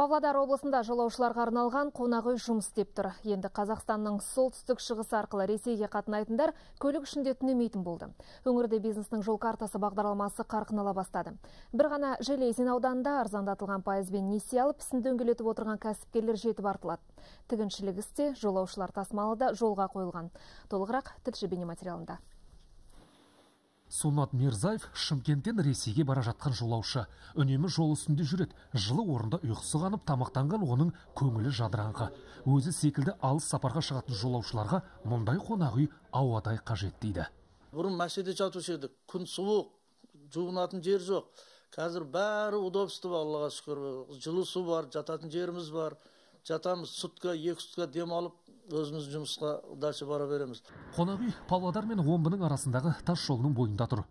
Павлодар облысында жолаушыларға арналған қонақ үй жұмыс істеп тұр. Енді Қазақстанның солтүстік шығыс арқылы Ресейге қатынайтындар көлік ішінде түнемейтін болды. Өңірде бизнестің жол картасы бағдарламасы қарқынала бастады. Бір ғана Железин ауданында арзандатылған пайызбен несие алып, ісін дөңгелетіп отырған кәсіпкерлер жетіп артылады. Тігіншілік жолаушылар тасымалы да жолға қойылған. Толығырақ тілші бейнематериалында. Сунат Мерзаев – Шымкенттен Ресейге бара жатқан жолаушы. Үнемі жол үстінде жүреді. Жылы орында ұйқысы қанып тамақтанған оның көңілі жадыраңқы. Өзі секілді алыс сапарға шығатын жолаушыларға мұндай қонақ үй ауадай қажет дейді. Бұрын мәшеде жатушы едік. Күн суық, жуынатын жер жоқ. Қазір бәрі удобство Аллаға шүкір. Жылы су бар, жататын жеріміз бар. Жатамыз сутка, екі сутка демалып өзіміз жұмысқа дальше бара береміз қонақ үй павлодар мен омбының арасындағы тас жолының бойында тұр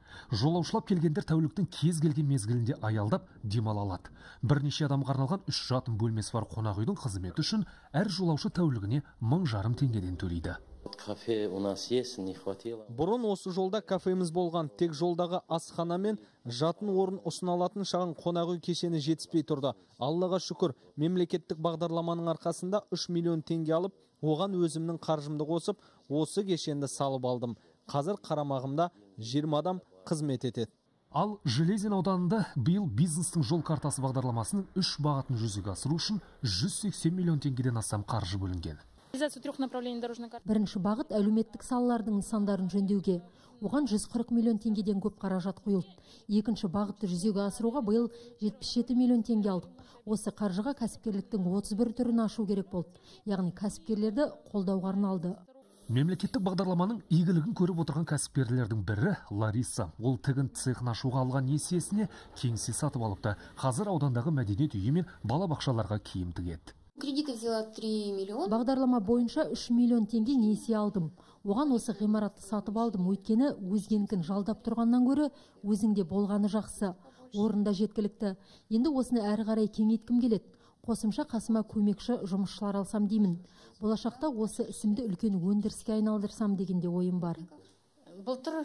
жолаушылап келгендер тәуліктің кез келген мезгілінде аялдап демала алады бірнеше адамға арналған үш жатын бөлмесі бар қонақ үйдің қызметі үшін әр жолаушы тәулігіне мың жарым теңгеден төлейді кафе у нас есть не хватило бұрын осы жолда кафеміз болған тек жолдағы асхана мен жатын орын ұсына шағын қонақ кешені жетіспей тұрды аллаға шүкір мемлекеттік бағдарламаның арқасында 3 миллион теңге алып оған өзімнің қаржымды қосып осы кешенді салып алдым қазір қарамағымда 20 адам қызмет етеді ал железин ауданында биыл бизнестің жол картасы бағдарламасының үш бағытын жүзеге асыру үшін 180 миллион теңгеден астам қаржы бөлінген бірінші бағыт әлеуметтік салалардың нысандарын жөндеуге оған 140 миллион теңгеден көп қаражат құйылды екінші бағытты жүзеге асыруға биыл 77 миллион теңге алдық осы қаржыға кәсіпкерліктің 31 түрін ашу керек болды яғни кәсіпкерлерді қолдауға арналды мемлекеттік бағдарламаның игілігін көріп отырған кәсіпкерлердің бірі лариса ол тігін цехын ашуға алған несиесіне кеңсе сатып алыпты қазір аудандағы мәдениет үйі мен балабақшаларға киім тігеді кредиты взяла 3 миллион бағдарлама бойынша 3 миллион теңге несие алдым оған осы ғимаратты сатып алдым өйткені өзгенікін жалдап тұрғаннан көрі, өзіңде болғаны жақсы орында жеткілікті енді осыны әрі қарай кеңейткім келеді қосымша қасыма көмекші жұмысшылар алсам деймін болашақта осы ісімді үлкен өндіріске айналдырсам деген де ойым бар былтыр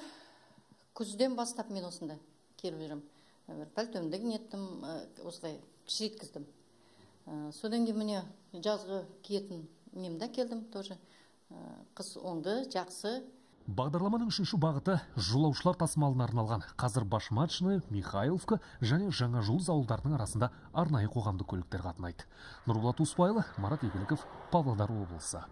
күзден бастап мен осында келіп жүрмін пальтомды осылай кішірейткіздім Э, содан кейін міне жазғы киетін немді келдім тоже э, қыс оңды жақсы бағдарламаның үшінші бағыты жолаушылар тасымалына арналған қазір башмачный михайловка және жаңа жұлдыз ауылдарының арасында арнайы қоғамдық көліктер қатынайды нұрболат успайұлы марат игіліков павлодар облысы